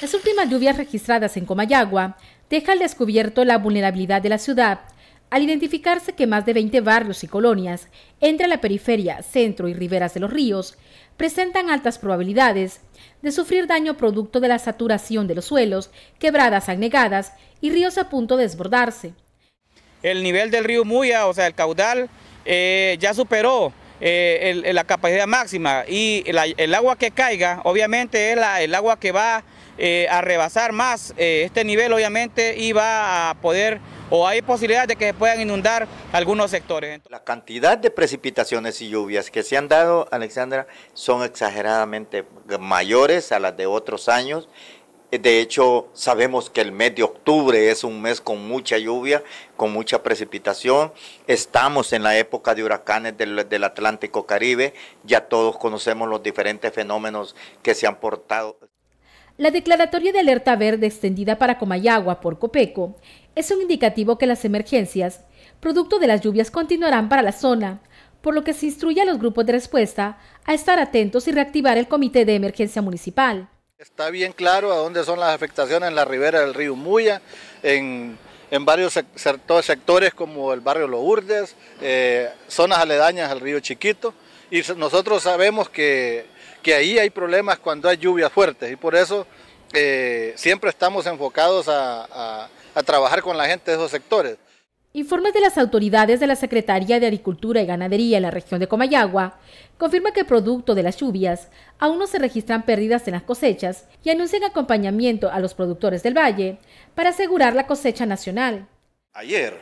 Las últimas lluvias registradas en Comayagua dejan descubierto la vulnerabilidad de la ciudad, al identificarse que más de 20 barrios y colonias entre la periferia, centro y riberas de los ríos presentan altas probabilidades de sufrir daño producto de la saturación de los suelos, quebradas agnegadas y ríos a punto de desbordarse. El nivel del río Muya, o sea, el caudal, eh, ya superó eh, la capacidad máxima y el, agua que caiga obviamente es el agua que va eh, a rebasar más eh, este nivel obviamente y va a poder o hay posibilidades de que se puedan inundar algunos sectores. La cantidad de precipitaciones y lluvias que se han dado, Alexandra, son exageradamente mayores a las de otros años eh, de hecho, sabemos que el mes de octubre es un mes con mucha lluvia, con mucha precipitación. Estamos en la época de huracanes del, Atlántico Caribe. Ya todos conocemos los diferentes fenómenos que se han portado. La declaratoria de alerta verde extendida para Comayagua por Copeco es un indicativo que las emergencias, producto de las lluvias, continuarán para la zona, por lo que se instruye a los grupos de respuesta a estar atentos y reactivar el comité de emergencia municipal. Está bien claro a dónde son las afectaciones en la ribera del río Muya, en, en varios sectores como el barrio Lourdes, eh, zonas aledañas al río Chiquito. Y nosotros sabemos que, ahí hay problemas cuando hay lluvias fuertes y por eso eh, siempre estamos enfocados a trabajar con la gente de esos sectores. Informes de las autoridades de la Secretaría de Agricultura y Ganadería en la región de Comayagua confirman que producto de las lluvias aún no se registran pérdidas en las cosechas y anuncian acompañamiento a los productores del valle para asegurar la cosecha nacional. Ayer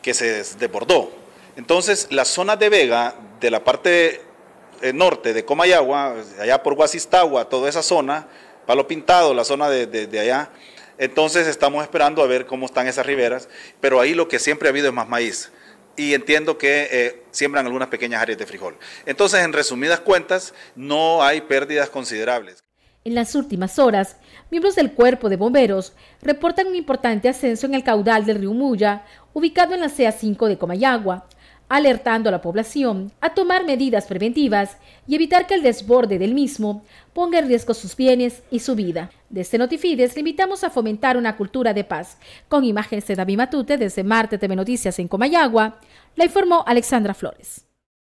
que se desbordó, entonces la zona de Vega de la parte eh, norte de Comayagua, allá por Guasistagua, toda esa zona, Palo Pintado, la zona de allá, entonces estamos esperando a ver cómo están esas riberas, pero ahí lo que siempre ha habido es más maíz. Y entiendo que eh, siembran algunas pequeñas áreas de frijol. Entonces, en resumidas cuentas, no hay pérdidas considerables. En las últimas horas, miembros del cuerpo de bomberos reportan un importante ascenso en el caudal del río Muya, ubicado en la CA5 de Comayagua, alertando a la población a tomar medidas preventivas y evitar que el desborde del mismo ponga en riesgo sus bienes y su vida. Desde este Notifides le invitamos a fomentar una cultura de paz. Con imágenes de David Matute desde Marte TV Noticias en Comayagua, la informó Alexandra Flores.